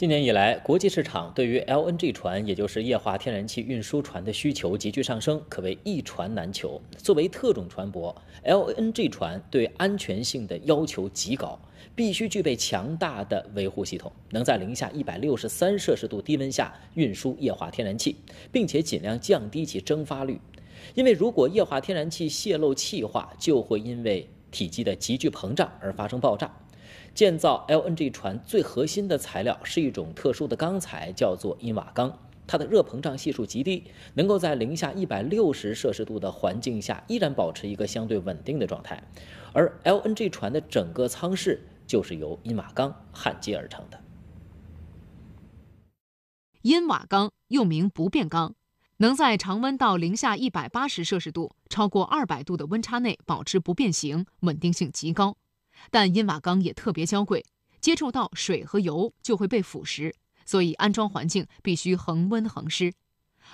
今年以来，国际市场对于 L N G 船，也就是液化天然气运输船的需求急剧上升，可谓一船难求。作为特种船舶，L N G 船对安全性的要求极高，必须具备强大的维护系统，能在零下一百六十三摄氏度低温下运输液化天然气，并且尽量降低其蒸发率。因为如果液化天然气泄漏气化，就会因为体积的急剧膨胀而发生爆炸。建造 LNG 船最核心的材料是一种特殊的钢材，叫做因瓦钢。它的热膨胀系数极低，能够在零下一百六十摄氏度的环境下依然保持一个相对稳定的状态。而 LNG 船的整个舱室就是由因瓦钢焊接而成的。因瓦钢又名不变钢，能在常温到零下一百八十摄氏度、超过二百度的温差内保持不变形，稳定性极高。但因瓦钢也特别娇贵，接触到水和油就会被腐蚀，所以安装环境必须恒温恒湿。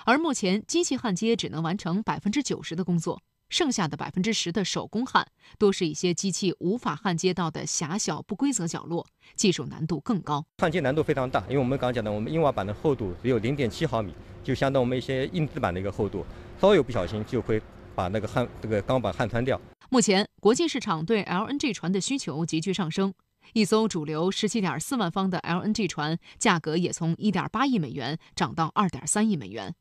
而目前机器焊接只能完成百分之九十的工作，剩下的百分之十的手工焊，多是一些机器无法焊接到的狭小不规则角落，技术难度更高。焊接难度非常大，因为我们刚讲的，我们因瓦板的厚度只有零点七毫米，就相当于我们一些硬质板的一个厚度，稍有不小心就会把那个焊这个钢板焊穿掉。目前。国际市场对 LNG 船的需求急剧上升，一艘主流十七点四万方的 LNG 船价格也从一点八亿美元涨到二点三亿美元。